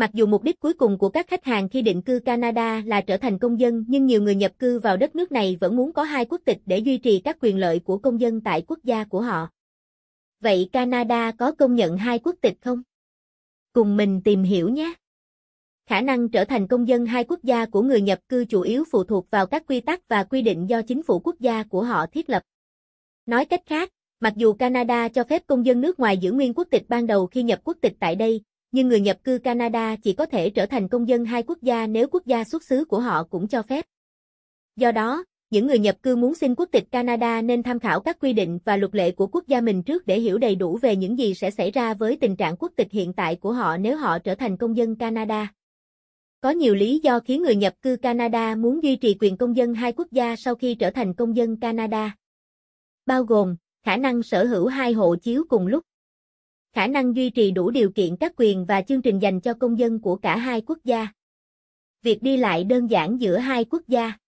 Mặc dù mục đích cuối cùng của các khách hàng khi định cư Canada là trở thành công dân nhưng nhiều người nhập cư vào đất nước này vẫn muốn có hai quốc tịch để duy trì các quyền lợi của công dân tại quốc gia của họ. Vậy Canada có công nhận hai quốc tịch không? Cùng mình tìm hiểu nhé. Khả năng trở thành công dân hai quốc gia của người nhập cư chủ yếu phụ thuộc vào các quy tắc và quy định do chính phủ quốc gia của họ thiết lập. Nói cách khác, mặc dù Canada cho phép công dân nước ngoài giữ nguyên quốc tịch ban đầu khi nhập quốc tịch tại đây, nhưng người nhập cư Canada chỉ có thể trở thành công dân hai quốc gia nếu quốc gia xuất xứ của họ cũng cho phép. Do đó, những người nhập cư muốn xin quốc tịch Canada nên tham khảo các quy định và luật lệ của quốc gia mình trước để hiểu đầy đủ về những gì sẽ xảy ra với tình trạng quốc tịch hiện tại của họ nếu họ trở thành công dân Canada. Có nhiều lý do khiến người nhập cư Canada muốn duy trì quyền công dân hai quốc gia sau khi trở thành công dân Canada. Bao gồm khả năng sở hữu hai hộ chiếu cùng lúc khả năng duy trì đủ điều kiện các quyền và chương trình dành cho công dân của cả hai quốc gia. Việc đi lại đơn giản giữa hai quốc gia